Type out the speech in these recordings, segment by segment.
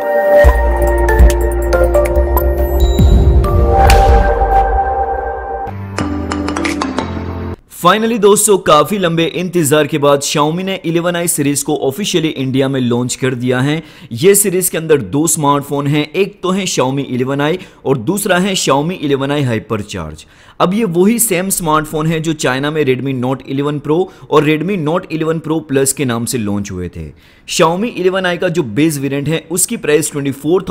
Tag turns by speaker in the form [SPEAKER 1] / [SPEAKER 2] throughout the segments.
[SPEAKER 1] you finally दोस्तों काफी लंबे इंतजार के बाद शाउमी ने 11i सीरीज को ऑफिशियली इंडिया में लॉन्च कर दिया है ये सीरीज के अंदर दो स्मार्टफोन हैं एक तो है इलेवन 11i और दूसरा है Xiaomi 11i चार्ज अब ये वही सेम स्मार्टफोन है जो चाइना में Redmi Note 11 Pro और Redmi Note 11 Pro Plus के नाम से लॉन्च हुए थे Xiaomi 11i का जो बेस वेरिएंट है उसकी प्राइस ट्वेंटी फोर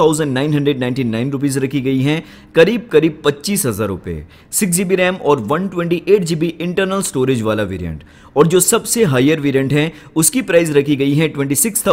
[SPEAKER 1] रखी गई है करीब करीब पच्चीस हजार रुपए सिक्स रैम और वन इंटरनल इंटरनल स्टोरेज वाला वेरिएंट और जो सबसे हायर वेरिएंट है उसकी प्राइस रखी गई है ट्वेंटी सिक्स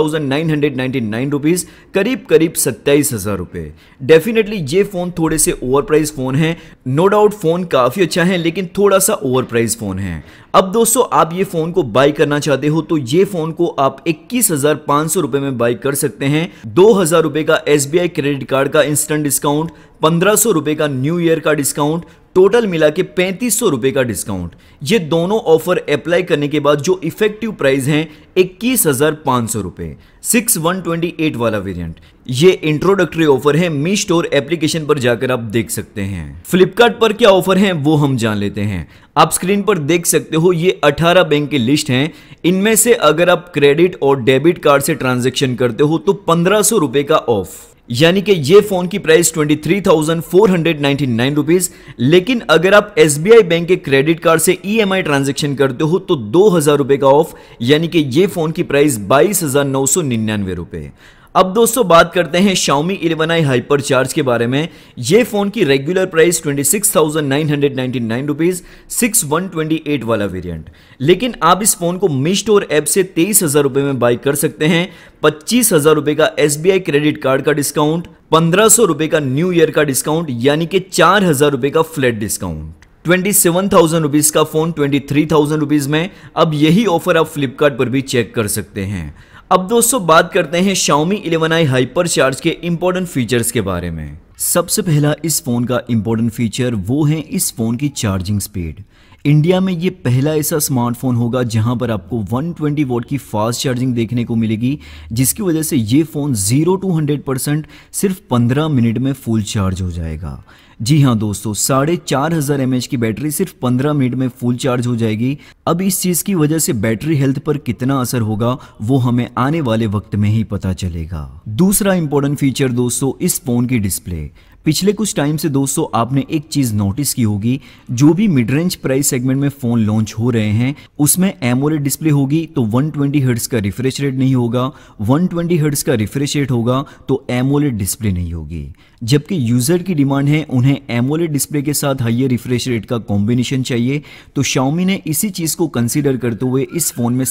[SPEAKER 1] करीब करीब सत्ताईस हज़ार रुपए डेफिनेटली ये फ़ोन थोड़े से ओवर प्राइज फ़ोन है नो डाउट फ़ोन काफ़ी अच्छा है लेकिन थोड़ा सा ओवर प्राइज फ़ोन है अब दोस्तों आप ये फ़ोन को बाई करना चाहते हो तो ये फ़ोन को आप इक्कीस हज़ार पाँच सौ रुपये में बाई कर सकते हैं दो हज़ार रुपये का एस क्रेडिट कार्ड का इंस्टेंट डिस्काउंट पंद्रह सौ रुपए का न्यू ईयर का डिस्काउंट टोटल मिला के पैंतीस सौ रुपए का डिस्काउंट ये दोनों ऑफर अप्लाई करने के बाद जो इफेक्टिव प्राइस है इक्कीस हजार पांच सौ रुपए सिक्स वन ट्वेंटी एट वाला वेरिएंट ये इंट्रोडक्टरी ऑफर है मी स्टोर एप्लीकेशन पर जाकर आप देख सकते हैं फ्लिपकार्ट पर क्या ऑफर है वो हम जान लेते हैं आप स्क्रीन पर देख सकते हो ये 18 बैंक की लिस्ट हैं इनमें से अगर आप क्रेडिट और डेबिट कार्ड से ट्रांजेक्शन करते हो तो पंद्रह सौ रुपए का ऑफ यानी कि ये फोन की price twenty three thousand four hundred ninety nine rupees लेकिन अगर आप एस बी आई बैंक के क्रेडिट कार्ड से ई एम आई ट्रांजेक्शन करते हो तो दो हजार रुपए का ऑफ यानी कि ये फोन की प्राइस बाईस हजार नौ सौ निन्यानवे रुपए अब दोस्तों बात करते हैं Xiaomi 11i हाइपर चार्ज के बारे में ये फ़ोन की रेगुलर प्राइस 26,999 सिक्स वाला वेरिएंट लेकिन आप इस फ़ोन को मी स्टोर ऐप से तेईस हज़ार रुपए में बाई कर सकते हैं पच्चीस हज़ार रुपए का एस क्रेडिट कार्ड का डिस्काउंट पंद्रह सौ का न्यू ईयर का डिस्काउंट यानी कि चार हज़ार रुपए का flat discount twenty seven thousand rupees का phone twenty three thousand rupees में अब यही ऑफर आप फ्लिपकार्ट पर भी चेक कर सकते हैं अब दोस्तों बात करते हैं Xiaomi 11i हाइपर चार्ज के इम्पोर्टेंट फीचर्स के बारे में सबसे पहला इस फ़ोन का इम्पोर्टेंट फीचर वो है इस फ़ोन की चार्जिंग स्पीड इंडिया में ये पहला ऐसा स्मार्टफोन होगा जहां पर आपको 120 वोट की फास्ट चार्जिंग देखने को मिलेगी जिसकी वजह से ये phone zero two hundred percent सिर्फ 15 मिनट में फुल चार्ज हो जाएगा जी हाँ दोस्तों साढ़े चार हज़ार एम की बैटरी सिर्फ 15 मिनट में फुल चार्ज हो जाएगी अब इस चीज़ की वजह से बैटरी हेल्थ पर कितना असर होगा वो हमें आने वाले वक्त में ही पता चलेगा दूसरा इंपॉर्टेंट फीचर दोस्तों इस फ़ोन की डिस्प्ले पिछले कुछ टाइम से दोस्तों आपने एक चीज नोटिस की होगी जो भी मिड रेंज प्राइस सेगमेंट में फोन लॉन्च हो रहे हैं उसमें एमोलेड डिस्प्ले होगी तो 120 ट्वेंटी का रिफ्रेश रेट नहीं होगा 120 ट्वेंटी का रिफ्रेश रेट होगा तो एमोलेड डिस्प्ले नहीं होगी जबकि यूजर की डिमांड है उन्हें एमोलेड डिस्प्ले के साथ हाइयर रिफ्रेश रेट का कॉम्बिनेशन चाहिए तो शाउमी ने इसी चीज को कंसिडर करते हुए इस फोन में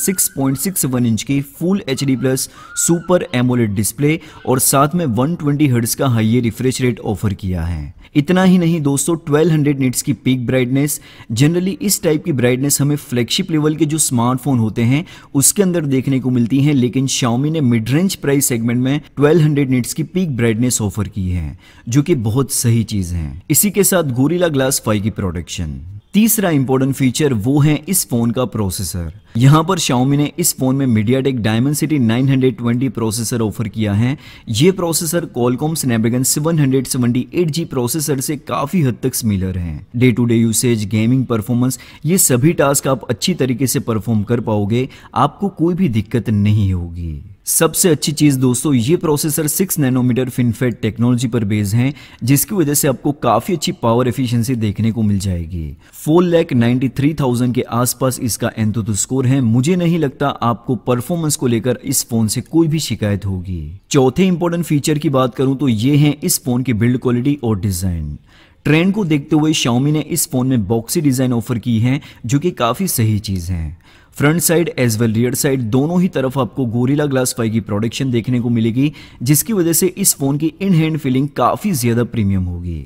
[SPEAKER 1] वन इंच की full H plus super AMOLED display और साथ में ट्वेंटी हर्ट्स का higher refresh rate of offer किया है इतना ही नहीं दोस्तों 1200 निट्स की पीक ब्राइटनेस जनरली इस टाइप की ब्राइटनेस हमें फ्लैगशिप लेवल के जो स्मार्टफोन होते हैं उसके अंदर देखने को मिलती है लेकिन शाओमी ने मिड रेंज प्राइस सेगमेंट में 1200 निट्स की पीक ब्राइटनेस ऑफर की है जो कि बहुत सही चीज है इसी के साथ गोरीला ग्लास फाइव की प्रोडक्शन तीसरा इंपॉर्टेंट फीचर वो है इस फोन का प्रोसेसर यहाँ पर Xiaomi ने इस फोन में MediaTek Dimensity nine processor offer किया है ये processor Qualcomm Snapdragon seven hundred seventy eight G processor से काफी हद तक सिमिलर है day to day usage gaming performance ये सभी टास्क आप अच्छी तरीके से परफॉर्म कर पाओगे आपको कोई भी दिक्कत नहीं होगी सबसे अच्छी चीज़ दोस्तों ये प्रोसेसर 6 नैनोमीटर फिनफेट टेक्नोलॉजी पर बेस्ड है जिसकी वजह से आपको काफ़ी अच्छी पावर एफिशिएंसी देखने को मिल जाएगी four lakh ninety three thousand के आसपास इसका एंतुतु स्कोर है मुझे नहीं लगता आपको परफॉर्मेंस को लेकर इस फोन से कोई भी शिकायत होगी चौथे इंपॉर्टेंट फीचर की बात करूं तो ये है इस फोन की बिल्ड क्वालिटी और डिज़ाइन ट्रेंड को देखते हुए शाओमी ने इस फोन में बॉक्सी डिज़ाइन ऑफर की है जो कि काफ़ी सही चीज़ है front side as well rear side दोनों ही तरफ आपको गोरिला ग्लास फाइव की प्रोडक्शन देखने को मिलेगी जिसकी वजह से इस फोन की इन हैंड फीलिंग काफी ज्यादा प्रीमियम होगी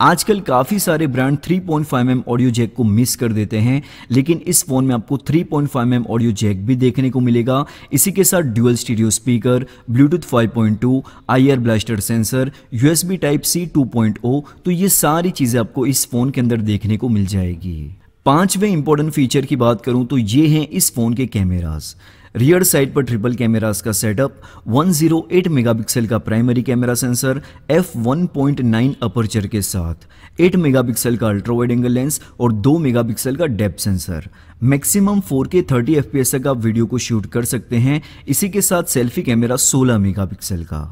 [SPEAKER 1] आजकल काफी सारे brand 3.5 point mm audio jack को मिस कर देते हैं लेकिन इस फोन में आपको 3.5 पॉइंट mm ऑडियो जैक भी देखने को मिलेगा इसी के साथ dual stereo speaker Bluetooth 5.2 IR blaster sensor USB type C 2.0 तो ये सारी चीजें आपको इस फोन के अंदर देखने को मिल जाएगी पांचवें इंपॉर्टेंट फीचर की बात करूं तो ये हैं इस फ़ोन के कैमरास रियर साइड पर ट्रिपल कैमरास का सेटअप 108 मेगापिक्सल का primary camera sensor F 1.9 aperture के साथ 8 मेगापिक्सल का अल्ट्रा वाइड एंगल लेंस और 2 मेगापिक्सल का depth sensor maximum 4K 30 FPS तक आप वीडियो को शूट कर सकते हैं इसी के साथ सेल्फी कैमरा 16 मेगापिक्सल का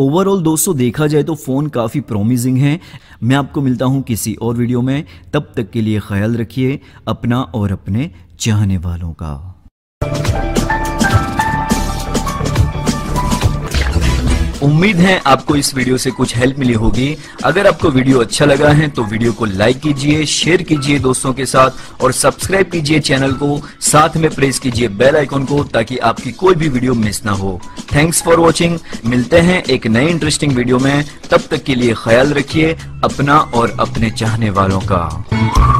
[SPEAKER 1] ओवरऑल दोस्तों देखा जाए तो फ़ोन काफ़ी प्रॉमिसिंग है मैं आपको मिलता हूं किसी और वीडियो में तब तक के लिए ख्याल रखिए अपना और अपने चाहने वालों का उम्मीद है आपको इस वीडियो से कुछ हेल्प मिली होगी अगर आपको वीडियो अच्छा लगा है तो वीडियो को लाइक कीजिए शेयर कीजिए दोस्तों के साथ और सब्सक्राइब कीजिए चैनल को साथ में प्रेस कीजिए बेल आइकॉन को ताकि आपकी कोई भी वीडियो मिस ना हो थैंक्स फॉर वॉचिंग मिलते हैं एक नए इंटरेस्टिंग वीडियो में तब तक के लिए ख्याल रखिए अपना और अपने चाहने वालों का